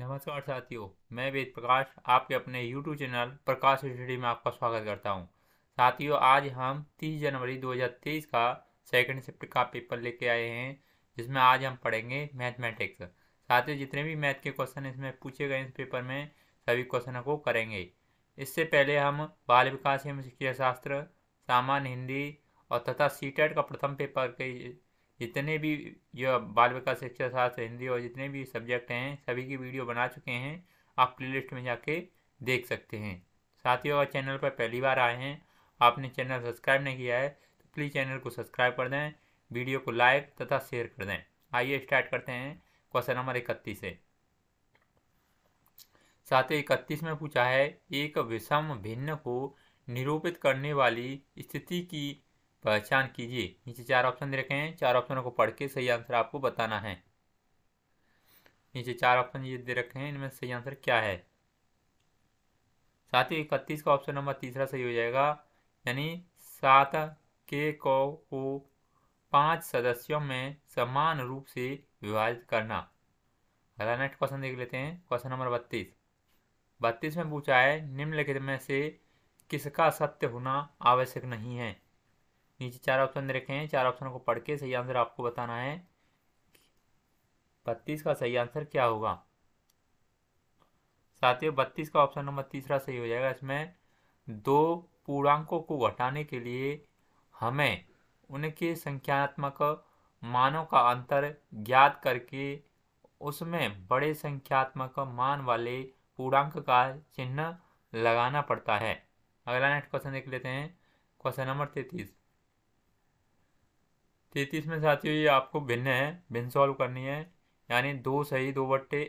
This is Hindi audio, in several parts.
नमस्कार साथियों मैं वेद प्रकाश आपके अपने YouTube चैनल प्रकाश स्टडी में आपका स्वागत करता हूं साथियों आज हम 30 जनवरी 2023 का सेकंड शिफ्ट का पेपर लेके आए हैं जिसमें आज हम पढ़ेंगे मैथमेटिक्स साथियों जितने भी मैथ के क्वेश्चन इसमें पूछे गए इस पेपर में सभी क्वेश्चनों को करेंगे इससे पहले हम बाल विकास एवं शिक्षा शास्त्र सामान्य हिंदी और तथा सी e का प्रथम पेपर के जितने भी जो बाल विकास शिक्षा शास्त्र हिंदी और जितने भी सब्जेक्ट हैं सभी की वीडियो बना चुके हैं आप प्लेलिस्ट में जाके देख सकते हैं साथियों अगर चैनल पर पहली बार आए हैं आपने चैनल सब्सक्राइब नहीं किया है तो प्लीज़ चैनल को सब्सक्राइब कर दें वीडियो को लाइक तथा शेयर कर दें आइए स्टार्ट करते हैं क्वेश्चन नंबर इकतीस साथ साथियों इकतीस में पूछा है एक विषम भिन्न को निरूपित करने वाली स्थिति की पहचान कीजिए नीचे चार ऑप्शन दे रखे हैं चार ऑप्शनों को पढ़ के सही आंसर आपको बताना है नीचे चार ऑप्शन ये दे रखे हैं इनमें सही आंसर क्या है साथ ही इकतीस का ऑप्शन नंबर तीसरा सही हो जाएगा यानी सात के को को पांच सदस्यों में समान रूप से विभाजित करना अगला नेक्स्ट क्वेश्चन देख लेते हैं क्वेश्चन नंबर बत्तीस बत्तीस में पूछा है निम्नलिखित में से किसका सत्य होना आवश्यक नहीं है नीचे चार ऑप्शन दे रखे हैं चार ऑप्शनों को पढ़ के सही आंसर आपको बताना है बत्तीस का सही आंसर क्या होगा साथ ही बत्तीस का ऑप्शन नंबर तीसरा सही हो जाएगा इसमें दो पूर्णांकों को घटाने के लिए हमें उनके संख्यात्मक मानों का अंतर ज्ञात करके उसमें बड़े संख्यात्मक मान वाले पूर्णांक का चिन्ह लगाना पड़ता है अगला नेक्स्ट क्वेश्चन देख लेते हैं क्वेश्चन नंबर तैतीस तैतीस में साथियों ये आपको भिन्न है भिन्न सॉल्व करनी है यानी दो सही दो बट्टे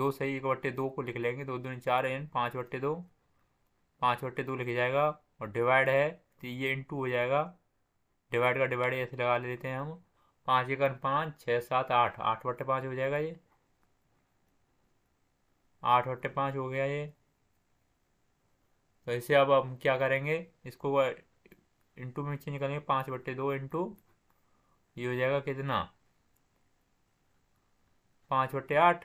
दो सही एक बट्टे दो को लिख लेंगे दो दूनी चार एन पाँच बट्टे दो पाँच बट्टे दो लिख जाएगा और डिवाइड है तो ये इन हो जाएगा डिवाइड का डिवाइड ऐसे लगा लेते हैं हम पाँच एक पाँच छः सात आठ आठ बट्टे पाँच हो जाएगा ये आठ बट्टे पाँच हो गया ये तो इसे अब हम क्या करेंगे इसको इंटू में चेंज करेंगे पाँच बट्टे दो इंटू ये हो जाएगा कितना पाँच बट्टे आठ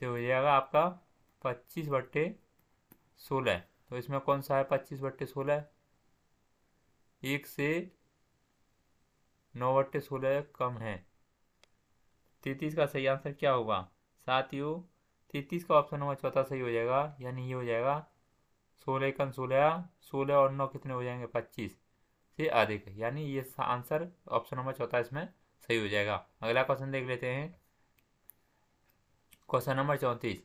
तो हो जाएगा आपका पच्चीस बट्टे सोलह तो इसमें कौन सा है पच्चीस बट्टे सोलह एक से नौ बट्टे सोलह कम है तैतीस का सही आंसर क्या होगा साथियों तैतीस का ऑप्शन नंबर चौथा सही हो जाएगा यानी ये हो जाएगा सोलह कम सोलह सोलह और नौ कितने हो जाएंगे पच्चीस से अधिक यानी ये आंसर ऑप्शन नंबर चौथा इसमें सही हो जाएगा अगला क्वेश्चन देख लेते हैं क्वेश्चन नंबर चौंतीस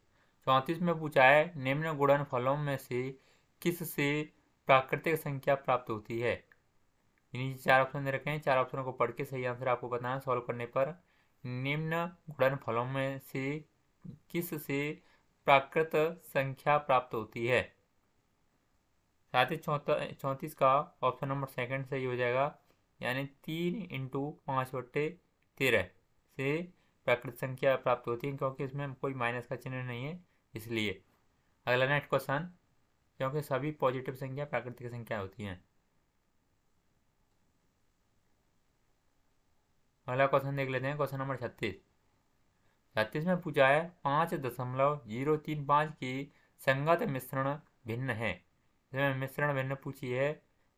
चौंतीस में पूछा है निम्न गुणन फलों में से किस से प्राकृतिक संख्या प्राप्त होती है इन्हीं चार ऑप्शन दे रखे हैं चार ऑप्शनों को पढ़ के सही आंसर आपको बताना सॉल्व करने पर निम्न गुणन फलों में से किस से प्राकृत संख्या प्राप्त होती है साथ ही चौथा चौंतीस का ऑप्शन नंबर सेकंड सही हो जाएगा यानी तीन इंटू पाँच बट्टे तेरह से प्राकृत संख्या प्राप्त होती है क्योंकि इसमें कोई माइनस का चिन्ह नहीं है इसलिए अगला नेक्स्ट क्वेश्चन क्योंकि सभी पॉजिटिव संख्या प्राकृतिक संख्या होती हैं अगला क्वेश्चन देख लेते हैं क्वेश्चन नंबर छत्तीस छत्तीस में पूछा है पाँच दशमलव जीरो तीन पाँच की संगत मिश्रण भिन्न है मिश्रण भिन्न पूछी है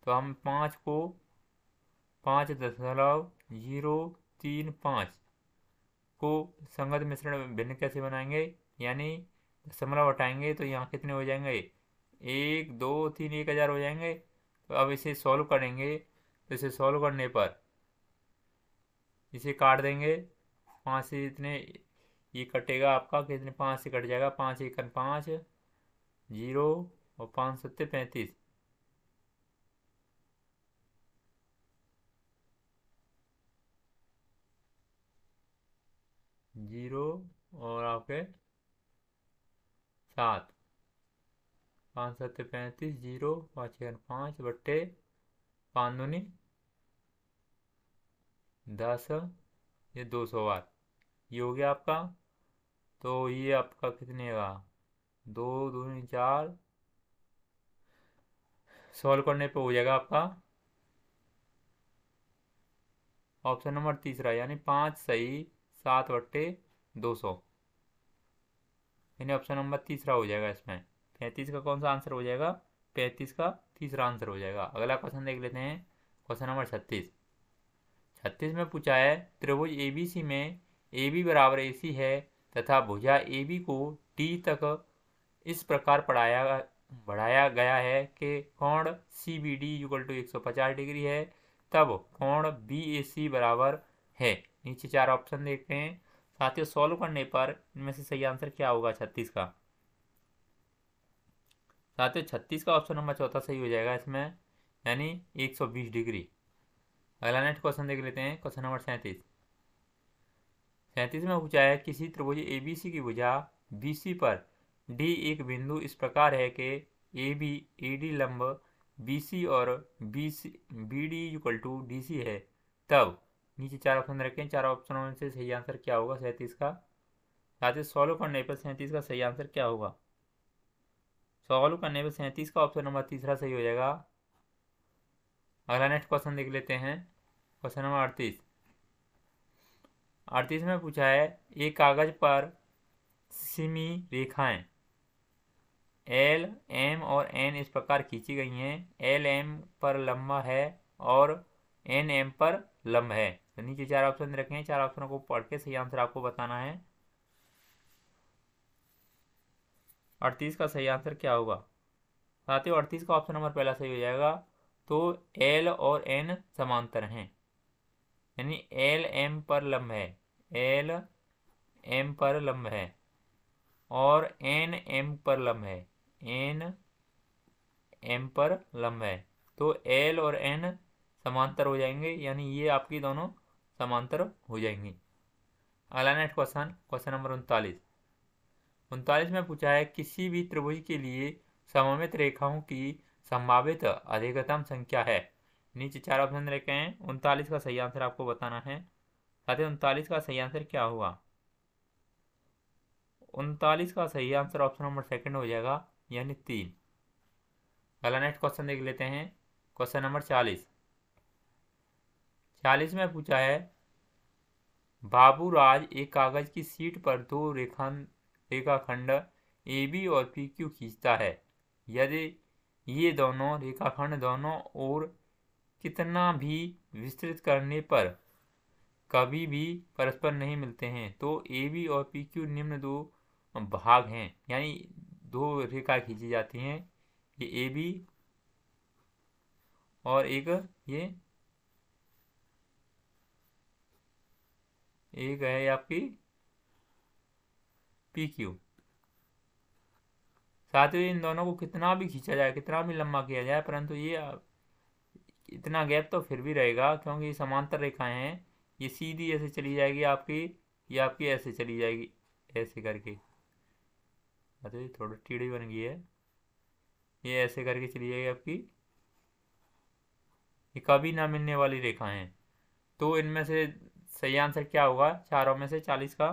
तो हम पाँच को पाँच दशमलव जीरो तीन पाँच को संगत मिश्रण भिन्न कैसे बनाएंगे यानी दशमलव हटाएंगे तो यहाँ कितने हो जाएंगे एक दो तीन एक हज़ार हो जाएंगे तो अब इसे सॉल्व करेंगे तो इसे सॉल्व करने पर इसे काट देंगे पाँच से इतने ये कटेगा आपका कितने पाँच से कट जाएगा पाँच एक पाँच जीरो और पाँच सत्ते पैंतीस जीरो और आपके सात पाँच सत्य पैंतीस जीरो पाँच छः पाँच बट्टे पाँच दूनी दस ये दो सौ बार ये हो गया आपका तो ये आपका कितने का दो दूनी चार सॉल्व करने पे हो जाएगा आपका ऑप्शन नंबर तीसरा यानी पाँच सही सात वट्टे दो सौ यानी ऑप्शन नंबर तीसरा हो जाएगा इसमें पैंतीस का कौन सा आंसर हो जाएगा पैंतीस का तीसरा आंसर हो जाएगा अगला क्वेश्चन देख लेते हैं क्वेश्चन नंबर छत्तीस छत्तीस में पूछा है त्रिभुज ए बी सी में ए बी बराबर ए सी है तथा भुजा ए बी को टी तक इस प्रकार पढ़ाया बढ़ाया गया है कि कोण C B D equal to एक सौ पचास डिग्री है तब कोण बी ए सी बराबर है नीचे चार ऑप्शन देखते हैं साथ ही सॉल्व करने पर इनमें से सही आंसर क्या होगा छत्तीस का साथ ही छत्तीस का ऑप्शन नंबर चौथा सही हो जाएगा इसमें यानी एक सौ बीस डिग्री अगला नेक्स्ट क्वेश्चन देख लेते हैं क्वेश्चन नंबर सैंतीस सैंतीस में पूछा है किसी त्रिभुज ए बी सी की भुजा बी सी पर डी एक बिंदु इस प्रकार है कि ए बी ए डी लंब बी सी और B C B D equal to D C है तब नीचे चार ऑप्शन रखें चार ऑप्शनों में से सही आंसर क्या होगा सैंतीस का साथ सॉल्व करने पर सैंतीस का सही आंसर क्या होगा सॉल्व करने पर सैंतीस का ऑप्शन नंबर तीसरा सही हो जाएगा अगला नेक्स्ट क्वेश्चन देख लेते हैं क्वेश्चन नंबर अड़तीस अड़तीस में पूछा है एक कागज़ पर सिमी रेखाएं एल एम और एन इस प्रकार खींची गई हैं एल एम पर लंबा है और एन एम पर लम्ब है तो नीचे चार ऑप्शन रखे हैं चार ऑप्शनों को पढ़ के सही आंसर आपको बताना है अड़तीस का सही आंसर क्या होगा साथियों अड़तीस का ऑप्शन नंबर पहला सही हो जाएगा तो एल और एन समांतर हैं यानी एल एम पर लंब है एल एम पर लंब है और एन एम पर लंब है एन एम पर लंब है तो एल और एन समांतर हो जाएंगे यानी ये आपकी दोनों समांतर हो जाएंगी अगला नेक्स्ट क्वेश्चन क्वेश्चन नंबर उनतालीस उनतालीस में पूछा है किसी भी त्रिभुज के लिए सममित रेखाओं की संभावित अधिकतम संख्या है नीचे चार ऑप्शन रखे हैं उनतालीस का सही आंसर आपको बताना है साथ ही उनतालीस का सही आंसर क्या हुआ उनतालीस का सही आंसर ऑप्शन नंबर सेकंड हो जाएगा यानी तीन अगला नेक्स्ट क्वेश्चन देख लेते हैं क्वेश्चन नंबर चालीस चालीस में पूछा है बाबूराज एक कागज की सीट पर दो रेखा रेखाखंड ए बी और पी क्यू खींचता है यदि ये दोनों रेखाखंड दोनों ओर कितना भी विस्तृत करने पर कभी भी परस्पर नहीं मिलते हैं तो ए बी और पी क्यू निम्न दो भाग हैं यानी दो रेखा खींची जाती हैं ये ए बी और एक ये एक है आपकी पी क्यू साथ ही इन दोनों को कितना भी खींचा जाए कितना भी लंबा किया जाए परंतु ये इतना गैप तो फिर भी रहेगा क्योंकि ये समांतर रेखाएं हैं ये सीधी ऐसे चली जाएगी आपकी ये आपकी ऐसे चली जाएगी ऐसे करके अरे थोड़ी टीढ़ी बन गई है ये ऐसे करके चली जाएगी आपकी ये कभी ना मिलने वाली रेखा है तो इनमें से सही आंसर क्या होगा चारों में से चालीस का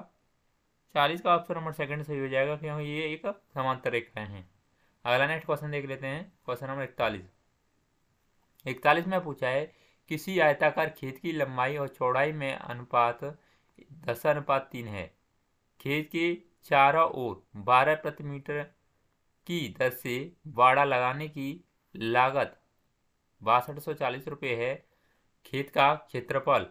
चालीस का ऑप्शन नंबर सेकंड सही हो जाएगा क्योंकि ये एक समांतर रेखाएं हैं अगला नेक्स्ट क्वेश्चन देख लेते हैं क्वेश्चन नंबर इकतालीस इकतालीस में पूछा है किसी आयताकार खेत की लंबाई और चौड़ाई में अनुपात दस अनुपात तीन है खेत की चारों ओर 12 प्रति मीटर की दर से बाड़ा लगाने की लागत बासठ सौ चालीस रुपये है खेत का क्षेत्रफल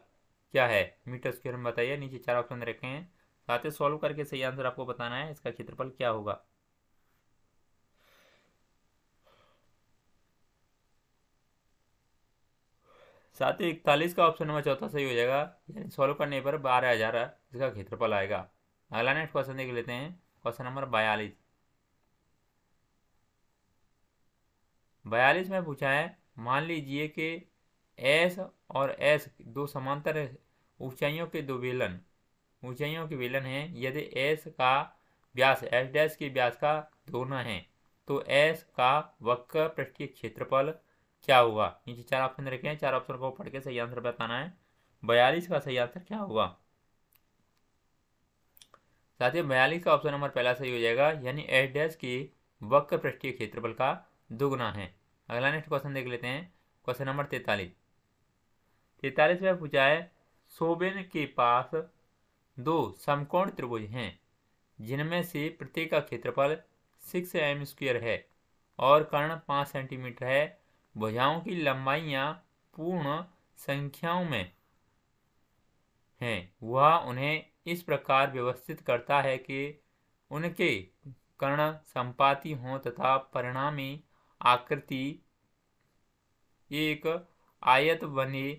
क्या है मीटर स्क्वेयर में बताइए नीचे चार ऑप्शन रखे हैं साथ ही सॉल्व करके सही आंसर आपको बताना है इसका क्षेत्रफल क्या होगा साथ ही इकतालीस का ऑप्शन नंबर चौथा सही हो जाएगा यानी सॉल्व करने पर बारह हज़ार इसका क्षेत्रफल आएगा अगला नेक्स्ट क्वेश्चन देख लेते हैं क्वेश्चन नंबर बयालीस बयालीस में पूछा है मान लीजिए कि एस और एस दो समांतर ऊंचाइयों के दो वेलन ऊंचाइयों के वेलन हैं यदि एस का व्यास एस डैस के व्यास का दोना है तो एस का वक्र पृष्ठीय क्षेत्रफल क्या हुआ नीचे चार ऑप्शन रखे हैं चार ऑप्शन को पढ़ के सही आंसर बताना है बयालीस का सही आंसर क्या हुआ साथ ही बयालीस का ऑप्शन नंबर पहला सही हो जाएगा यानी एच डैश की वक्र पृष्ठीय क्षेत्रफल का दोगुना है अगला नेक्स्ट क्वेश्चन देख लेते हैं क्वेश्चन नंबर तैतालीस तैतालीस में पूछा है सोबेन के पास दो समकोण त्रिभुज हैं जिनमें से प्रत्येक का क्षेत्रफल सिक्स एम स्क्वेयर है और कर्ण पाँच सेंटीमीटर है भुजाओं की लंबाइयाँ पूर्ण संख्याओं में हैं वह उन्हें इस प्रकार व्यवस्थित करता है कि उनके कर्ण संपाति हों तथा परिणामी आकृति एक आयत बने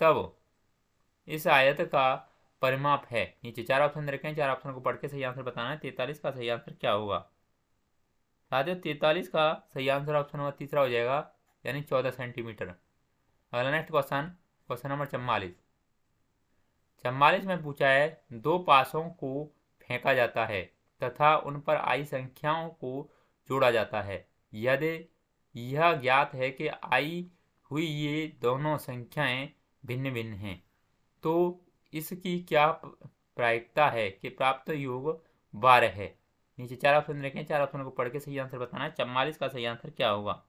तब इस आयत का परिमाप है नीचे चार ऑप्शन रखे हैं चार ऑप्शन को पढ़ के सही आंसर बताना है तैतालीस का सही आंसर क्या होगा ही तैतालीस का सही आंसर ऑप्शन नंबर तीसरा हो जाएगा यानी चौदह सेंटीमीटर अगला नेक्स्ट क्वेश्चन क्वेश्चन नंबर चम्बालीस चम्बालीस में पूछा है दो पासों को फेंका जाता है तथा उन पर आई संख्याओं को जोड़ा जाता है यदि यह ज्ञात है कि आई हुई ये दोनों संख्याएं भिन्न भिन्न हैं तो इसकी क्या प्रायिकता है कि प्राप्त योग बारह है नीचे चार ऑप्शन देखें चार ऑप्शन को पढ़ के सही आंसर बताना है चम्बालीस का सही आंसर क्या होगा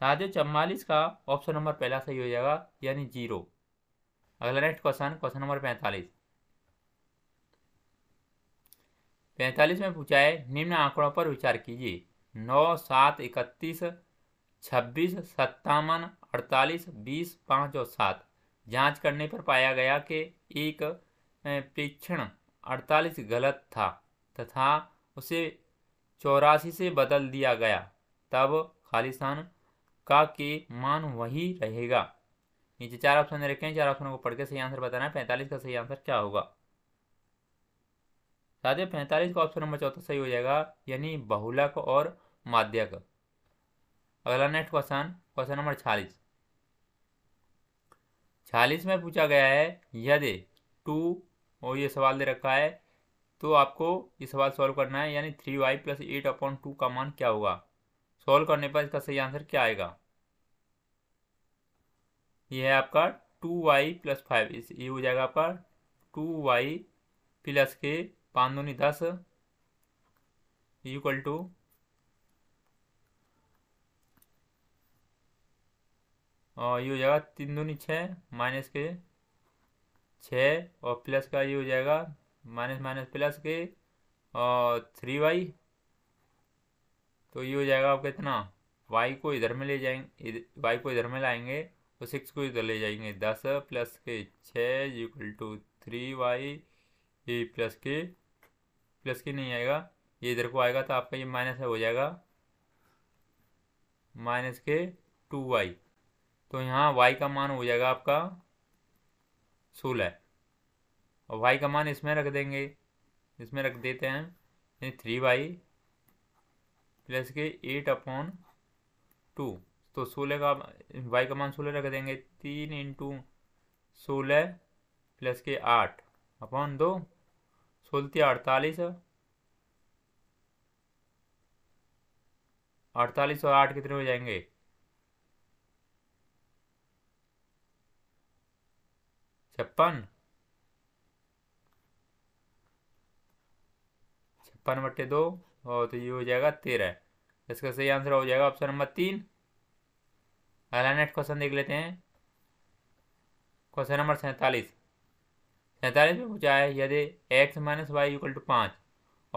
साथियों चम्बालीस का ऑप्शन नंबर पहला सही हो जाएगा यानी जीरो अगला नेक्स्ट क्वेश्चन क्वेश्चन नंबर पैंतालीस पैंतालीस में पूछा है निम्न आंकड़ों पर विचार कीजिए नौ सात इकतीस छब्बीस सत्तावन अड़तालीस बीस पाँच और सात जांच करने पर पाया गया कि एक प्रेक्षण अड़तालीस गलत था तथा उसे चौरासी से बदल दिया गया तब खालिस्तान का के मान वही रहेगा नीचे चार ऑप्शन दे रखे हैं चार ऑप्शनों को पढ़ के सही आंसर बताना है पैंतालीस का सही आंसर क्या होगा साथ ही पैंतालीस का ऑप्शन नंबर चौथा सही हो जाएगा यानी बहुलक और माध्यक अगला नेक्स्ट क्वेश्चन क्वेश्चन नंबर छालीस छालीस में पूछा गया है यदि टू और ये सवाल दे रखा है तो आपको ये सवाल सॉल्व करना है यानी three Y plus eight upon two का मान क्या होगा सॉल्व करने पर इसका सही आंसर क्या आएगा ये है आपका टू वाई प्लस फाइव इस ये हो जाएगा आपका टू वाई प्लस के पाँच नहीं दस इक्वल टू और ये हो जाएगा तीन नहीं छः माइनस के छः और प्लस का ये हो जाएगा माइनस माइनस प्लस के और थ्री वाई तो ये हो जाएगा आपका इतना वाई को इधर में ले जाएंगे वाई को इधर में लाएंगे तो सिक्स को इधर ले जाएंगे दस प्लस के छः इक्वल टू थ्री वाई ये प्लस के प्लस के नहीं आएगा ये इधर को आएगा तो आपका ये माइनस है हो जाएगा माइनस के टू वाई तो यहाँ वाई का मान हो जाएगा आपका सोलह और वाई का मान इसमें रख देंगे इसमें रख देते हैं यानी थ्री वाई प्लस के एट अपॉन टू तो सोलह का वाई का मान सोलह रख देंगे तीन इंटू सोलह प्लस के आठ अपॉन दो सोलती अड़तालीस अड़तालीस और आठ कितने हो जाएंगे छप्पन छप्पन बट्टे दो और तो ये हो जाएगा तेरह इसका सही आंसर हो जाएगा ऑप्शन नंबर तीन अगला नेक्स्ट क्वेश्चन देख लेते हैं क्वेश्चन नंबर सैंतालीस सैंतालीस में पूछा है यदि X minus Y equal to पाँच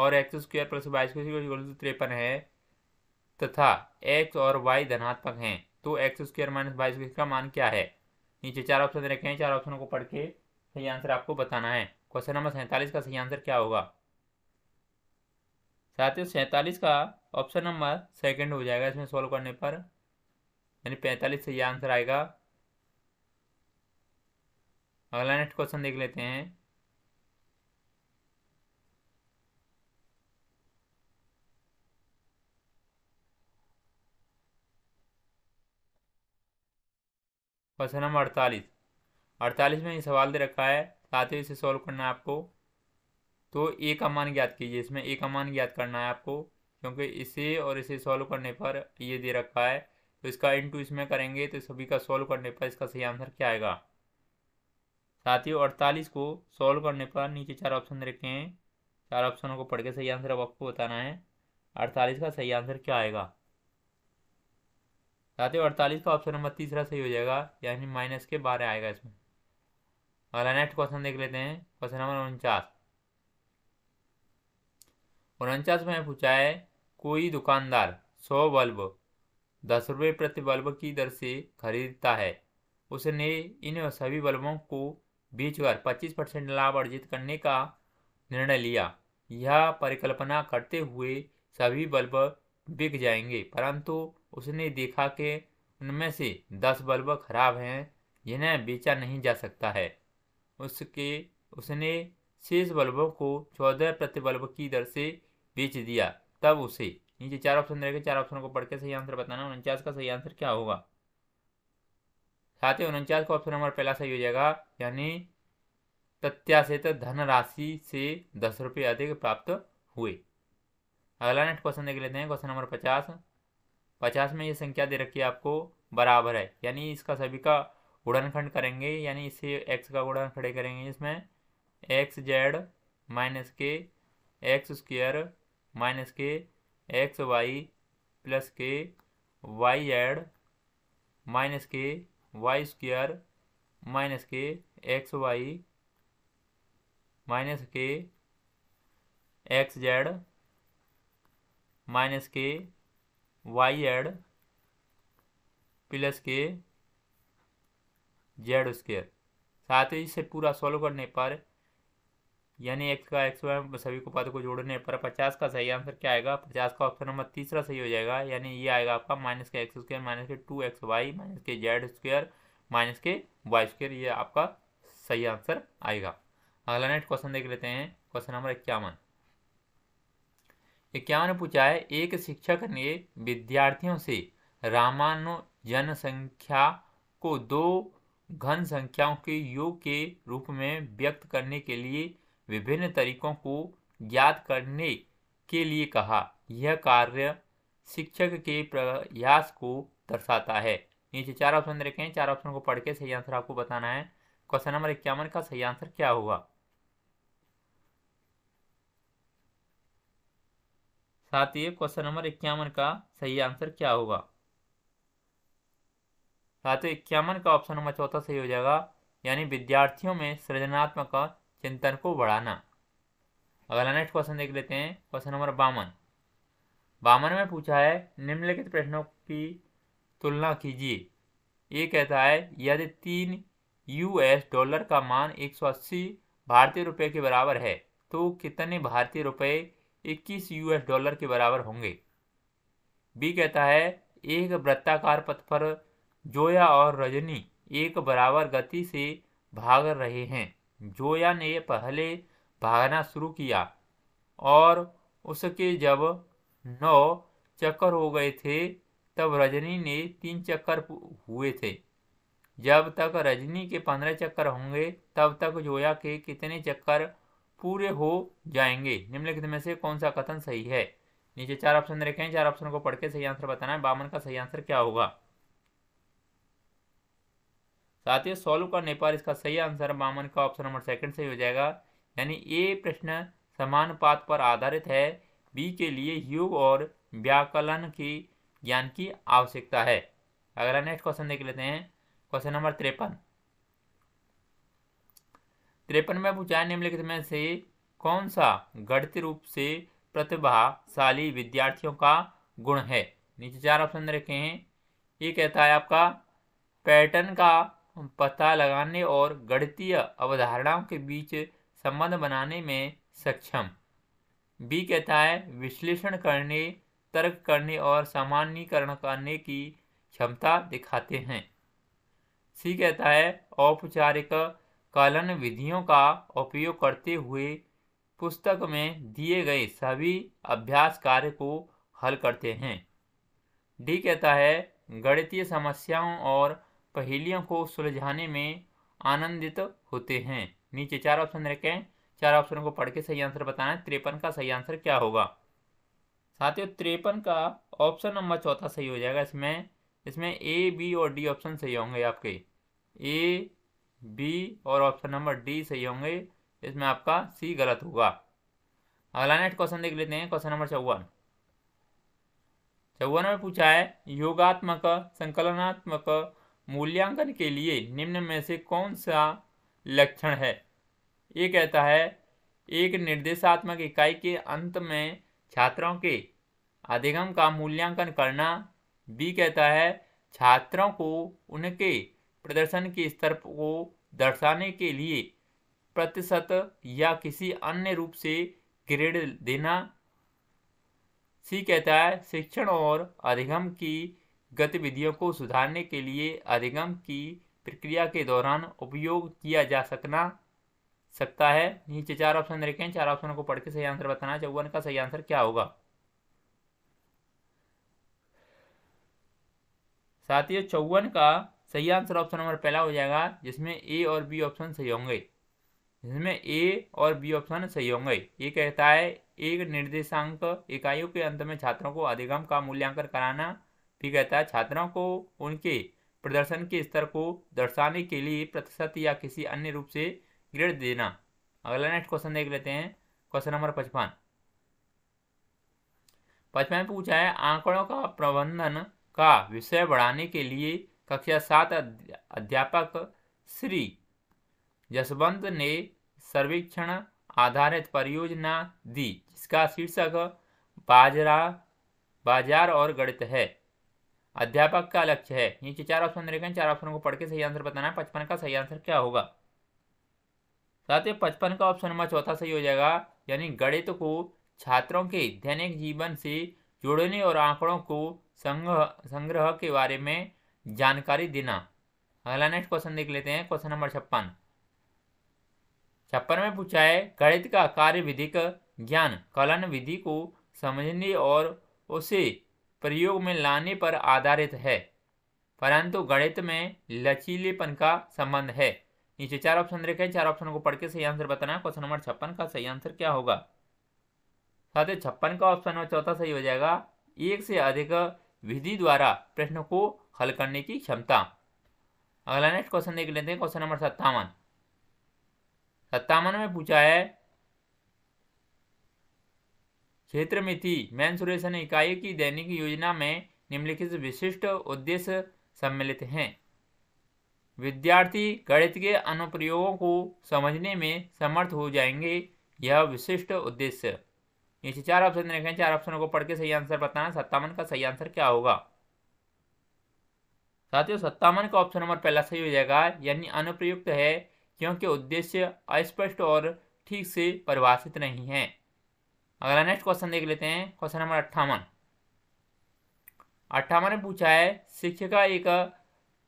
और X square plus Y square equal to तिरपन है तथा एक्स और वाई धनात्मक हैं तो X square minus Y square का मान क्या है नीचे चार ऑप्शन रखे हैं चार ऑप्शनों को पढ़ के सही आंसर आपको बताना है क्वेश्चन नंबर सैंतालीस का सही आंसर क्या होगा साथियों सैंतालीस का ऑप्शन नंबर सेकंड हो जाएगा इसमें सॉल्व करने पर यानी पैंतालीस से यह आंसर आएगा अगला नेक्स्ट क्वेश्चन देख लेते हैं क्वेश्चन नंबर अड़तालीस अड़तालीस में ये सवाल दे रखा है साथ ही इसे सॉल्व करना है आपको तो ए का मान ज्ञात कीजिए इसमें ए का मान ज्ञात करना है आपको क्योंकि इसे और इसे सॉल्व करने पर ये दे रखा है तो इसका इंटू इसमें करेंगे तो सभी का सॉल्व करने पर इसका सही आंसर क्या आएगा साथियों अड़तालीस को सॉल्व करने पर नीचे चार ऑप्शन दे रखे हैं चार ऑप्शनों को पढ़ के सही आंसर अब आपको बताना है अड़तालीस का सही आंसर क्या आएगा साथियों अड़तालीस का ऑप्शन नंबर तीसरा सही हो जाएगा यानी माइनस के बारह आएगा इसमें अगला नेक्स्ट क्वेश्चन देख लेते हैं क्वेश्चन नंबर उनचास उनचास में पूछा है कोई दुकानदार सौ बल्ब दस रुपये प्रति बल्ब की दर से खरीदता है उसने इन सभी बल्बों को बेचकर 25 परसेंट लाभ अर्जित करने का निर्णय लिया यह परिकल्पना करते हुए सभी बल्ब बिक जाएंगे परंतु उसने देखा कि उनमें से दस बल्ब खराब हैं जिन्हें बेचा नहीं जा सकता है उसके उसने शेष बल्बों को चौदह प्रति बल्ब की दर से बेच दिया तब उसे नीचे चार ऑप्शन दे रखे चार ऑप्शन को पढ़ के सही आंसर बताना उनचास का सही आंसर क्या होगा साथ ही उनचास का ऑप्शन हमारा पहला सही हो जाएगा यानी प्रत्याशित धनराशि से दस रुपये अधिक प्राप्त हुए अगला नेक्स्ट क्वेश्चन देख लेते हैं क्वेश्चन नंबर पचास पचास में ये संख्या दे रखी है आपको बराबर है यानी इसका सभी का गुणनखंड करेंगे यानी इसे एक्स का गुणन खड़े करेंगे इसमें एक्स जेड माइनस के एक्स स्क्र माइनस के एक्स वाई प्लस के वाई एड माइनस के वाई स्क्वेयर माइनस के एक्स वाई माइनस के एक्स जेड माइनस के वाई एड प्लस के जेड स्क्वेयर साथ ही इसे पूरा सॉल्व करने पर यानी एक्स का एक्स वाई सभी को पद को जोड़ने पर पचास का सही आंसर क्या आएगा पचास का ऑप्शन नंबर तीसरा सही हो जाएगा यानी ये आएगा आपका माइनस के एक्स स्क्वेयर माइनस के टू एक्स वाई माइनस के जेड स्क्वेयर माइनस के वाई स्क्वेयर ये आपका सही आंसर आएगा अगला नेक्स्ट क्वेश्चन देख लेते हैं क्वेश्चन नंबर इक्यावन इक्यावन ने पूछा है एक शिक्षक ने विद्यार्थियों से रामानुजन जनसंख्या को दो घन संख्याओं के योग के रूप में व्यक्त करने के लिए विभिन्न तरीकों को ज्ञात करने के लिए कहा यह कार्य शिक्षक के प्रयास को दर्शाता है नीचे चार ऑप्शन दे रखे हैं चार ऑप्शन को पढ़ के सही आंसर आपको बताना है क्वेश्चन नंबर इक्यावन का सही आंसर क्या होगा साथ ही क्वेश्चन नंबर इक्यावन का सही आंसर क्या होगा साथ ही इक्यावन का ऑप्शन नंबर चौथा सही हो जाएगा यानी विद्यार्थियों में सृजनात्मक चिंतन को बढ़ाना अगला नेक्स्ट क्वेश्चन देख लेते हैं क्वेश्चन नंबर बावन बावन में पूछा है निम्नलिखित प्रश्नों की तुलना कीजिए ये कहता है यदि तीन यूएस डॉलर का मान 180 भारतीय रुपए के बराबर है तो कितने भारतीय रुपए 21 यूएस डॉलर के बराबर होंगे बी कहता है एक वृत्ताकार पथ पर जोया और रजनी एक बराबर गति से भाग रहे हैं जोया ने पहले भागना शुरू किया और उसके जब नौ चक्कर हो गए थे तब रजनी ने तीन चक्कर हुए थे जब तक रजनी के पंद्रह चक्कर होंगे तब तक जोया के कितने चक्कर पूरे हो जाएंगे निम्नलिखित में से कौन सा कथन सही है नीचे चार ऑप्शन देखें हैं चार ऑप्शन को पढ़ के सही आंसर बताना है बामन का सही आंसर क्या होगा साथ ही सोलू का नेपाल इसका सही आंसर बामन का ऑप्शन नंबर सेकंड सही हो जाएगा यानी ए प्रश्न समान पात पर आधारित है बी के लिए योग और व्याकलन की ज्ञान की आवश्यकता है अगला नेक्स्ट क्वेश्चन देख लेते हैं क्वेश्चन नंबर तिरपन तिरपन में पूछा है निम्नलिखित में से कौन सा गणित रूप से प्रतिभाशाली विद्यार्थियों का गुण है नीचे चार ऑप्शन रखे हैं ये कहता है आपका पैटर्न का पता लगाने और गणितीय अवधारणाओं के बीच संबंध बनाने में सक्षम बी कहता है विश्लेषण करने तर्क करने और सामान्यकरण करने की क्षमता दिखाते हैं सी कहता है औपचारिक कलन विधियों का उपयोग करते हुए पुस्तक में दिए गए सभी अभ्यास कार्य को हल करते हैं डी कहता है गणितीय समस्याओं और पहेलियों को सुलझाने में आनंदित होते हैं नीचे चार ऑप्शन रखे हैं चार ऑप्शनों को पढ़ के सही आंसर बताना है त्रेपन का सही आंसर क्या होगा साथियों त्रेपन का ऑप्शन नंबर चौथा सही हो जाएगा इसमें इसमें ए बी और डी ऑप्शन सही होंगे आपके ए बी और ऑप्शन नंबर डी सही होंगे इसमें आपका सी गलत होगा अगला नेक्स्ट क्वेश्चन देख लेते हैं क्वेश्चन नंबर चौवन चौवन में पूछा है योगात्मक संकलनात्मक मूल्यांकन के लिए निम्न में से कौन सा लक्षण है ये कहता है एक निर्देशात्मक इकाई के अंत में छात्रों के अधिगम का मूल्यांकन करना बी कहता है छात्रों को उनके प्रदर्शन के स्तर को दर्शाने के लिए प्रतिशत या किसी अन्य रूप से ग्रेड देना सी कहता है शिक्षण और अधिगम की गतिविधियों को सुधारने के लिए अधिगम की प्रक्रिया के दौरान उपयोग किया जा सकना सकता है नीचे चार ऑप्शन रखे हैं चार ऑप्शनों को पढ़ के सही आंसर बताना चौवन का सही आंसर क्या होगा साथ ही चौवन का सही आंसर ऑप्शन नंबर पहला हो जाएगा जिसमें ए और बी ऑप्शन सही होंगे जिसमें ए और बी ऑप्शन सही होंगे ये कहता है एक निर्देशांक इकाइयों के अंत में छात्रों को अधिगम का मूल्यांकन कराना भी कहता है छात्रों को उनके प्रदर्शन के स्तर को दर्शाने के लिए प्रतिशत या किसी अन्य रूप से ग्रेड देना अगला नेक्स्ट क्वेश्चन देख लेते हैं क्वेश्चन नंबर पचपन पचपन पूछा है आंकड़ों का प्रबंधन का विषय बढ़ाने के लिए कक्षा सात अध्यापक श्री जसवंत ने सर्वेक्षण आधारित परियोजना दी जिसका शीर्षक बाजरा बाजार और गणित है अध्यापक का लक्ष्य है नीचे चार ऑप्शन देखे गए चार ऑप्शनों को पढ़ के सही आंसर बताना है पचपन का सही आंसर क्या होगा साथ ही पचपन का ऑप्शन नंबर चौथा सही हो जाएगा यानी गणित को छात्रों के दैनिक जीवन से जोड़ने और आंकड़ों को संग्रह संग्रह के बारे में जानकारी देना अगला नेक्स्ट क्वेश्चन देख लेते हैं क्वेश्चन नंबर छप्पन छप्पन में पूछा है गणित का कार्य विधिक ज्ञान कलन विधि को समझने और उसे प्रयोग में लाने पर आधारित है परंतु गणित में लचीलेपन का संबंध है नीचे चार ऑप्शन देखे चार ऑप्शन को पढ़ के सही आंसर बताना क्वेश्चन नंबर छप्पन का सही आंसर क्या होगा साथ ही छप्पन का ऑप्शन नंबर चौथा सही हो जाएगा एक से अधिक विधि द्वारा प्रश्न को हल करने की क्षमता अगला नेक्स्ट क्वेश्चन देख लेते हैं क्वेश्चन नंबर सत्तावन सत्तावन में पूछा है क्षेत्र में थी मैंसुरेशन इकाई की दैनिक योजना में निम्नलिखित विशिष्ट उद्देश्य सम्मिलित हैं विद्यार्थी गणित के अनुप्रयोगों को समझने में समर्थ हो जाएंगे यह विशिष्ट उद्देश्य नीचे चार ऑप्शन देखे चार ऑप्शनों को पढ़ के सही आंसर बताना सत्तावन का सही आंसर क्या होगा साथियों सत्तावन का ऑप्शन नंबर पहला सही हो जाएगा यानी अनुप्रयुक्त है क्योंकि उद्देश्य अस्पष्ट और ठीक से परिभाषित नहीं है अगला नेक्स्ट क्वेश्चन देख लेते हैं क्वेश्चन नंबर अट्ठावन अट्ठावन में पूछा है शिक्षिका एक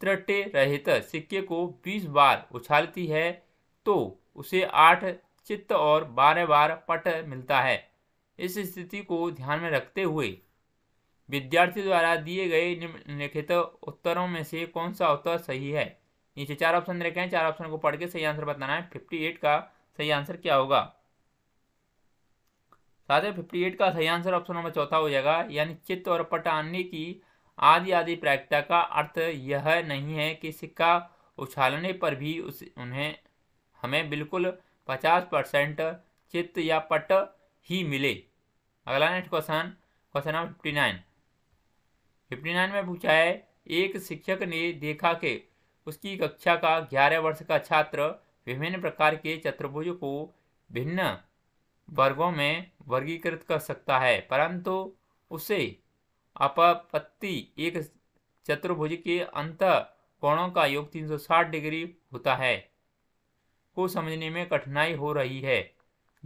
त्रटे रहित सिक्के को बीस बार उछालती है तो उसे आठ चित्त और बारह बार पट मिलता है इस स्थिति को ध्यान में रखते हुए विद्यार्थी द्वारा दिए गए निम्नलिखित उत्तरों में से कौन सा उत्तर सही है नीचे चार ऑप्शन देखे हैं चार ऑप्शन को पढ़ के सही आंसर बताना है फिफ्टी एट का सही आंसर क्या होगा साथ ही फिफ्टी एट का सही आंसर ऑप्शन नंबर चौथा हो जाएगा यानी चित्त और आने की आदि आदि प्रायिकता का अर्थ यह नहीं है कि सिक्का उछालने पर भी उस उन्हें हमें बिल्कुल पचास परसेंट चित्त या पट ही मिले अगला next question question number fifty nine fifty nine में पूछा है एक शिक्षक ने देखा कि उसकी कक्षा का ग्यारह वर्ष का छात्र विभिन्न प्रकार के चतुर्भुज को भिन्न वर्गों में वर्गीकृत कर सकता है परंतु उसे अपापत्ति एक चतुर्भुज के अंत कोणों का योग 360 डिग्री होता है को समझने में कठिनाई हो रही है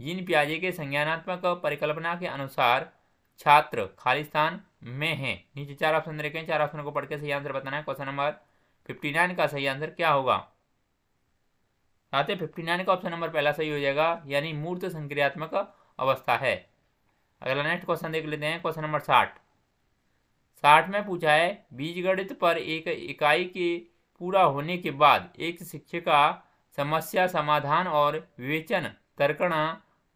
जिन प्याजे के संज्ञानात्मक परिकल्पना के अनुसार छात्र खाली स्थान में हैं नीचे चार ऑप्शन देखें चार ऑप्शन को पढ़कर सही आंसर बताना है क्वेश्चन नंबर फिफ्टी नाइन का सही आंसर क्या होगा साथ ही फिफ्टी नाइन का ऑप्शन नंबर पहला सही हो जाएगा यानी मूर्त संक्रियात्मक अवस्था है अगला नेक्स्ट क्वेश्चन देख लेते हैं क्वेश्चन नंबर साठ साठ में पूछा है बीजगणित पर एक इकाई के पूरा होने के बाद एक शिक्षिका समस्या समाधान और विवेचन तर्कणा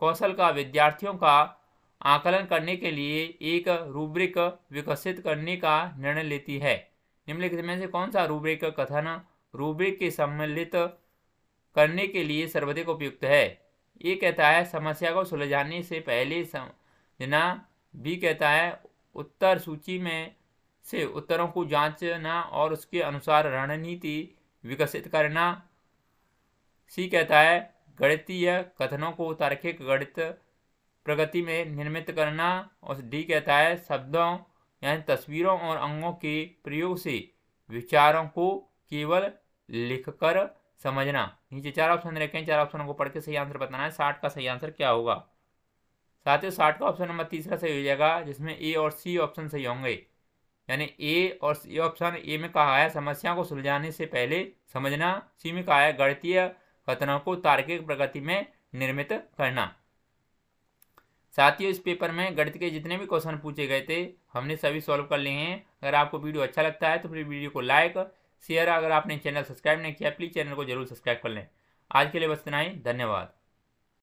कौशल का विद्यार्थियों का आकलन करने के लिए एक रूब्रिक विकसित करने का निर्णय लेती है निम्नलिखित में से कौन सा रूब्रिक कथन रूब्रिक के सम्मिलित करने के लिए सर्वाधिक उपयुक्त है ये कहता है समस्या को सुलझाने से पहले समझना भी कहता है उत्तर सूची में से उत्तरों को जांचना और उसके अनुसार रणनीति विकसित करना सी कहता है गणितीय कथनों को तार्किक गणित प्रगति में निर्मित करना और डी कहता है शब्दों यानी तस्वीरों और अंगों के प्रयोग से विचारों को केवल लिखकर समझना नीचे चार ऑप्शन रखे हैं चार ऑप्शनों को पढ़ के सही आंसर बताना है साठ का सही आंसर क्या होगा साथ ही साठ का ऑप्शन नंबर तीसरा सही हो जाएगा जिसमें ए और सी ऑप्शन सही होंगे यानी ए और सी ऑप्शन ए में कहा है समस्या को सुलझाने से पहले समझना सी में कहा है गणतीय कथनों को तार्किक प्रगति में निर्मित करना साथ ही इस पेपर में गणित के जितने भी क्वेश्चन पूछे गए थे हमने सभी सॉल्व कर लिए हैं अगर आपको वीडियो अच्छा लगता है तो फिर वीडियो को लाइक शेयर अगर आपने चैनल सब्सक्राइब नहीं किया प्लीज़ चैनल को जरूर सब्सक्राइब कर लें आज के लिए बस इतना ही धन्यवाद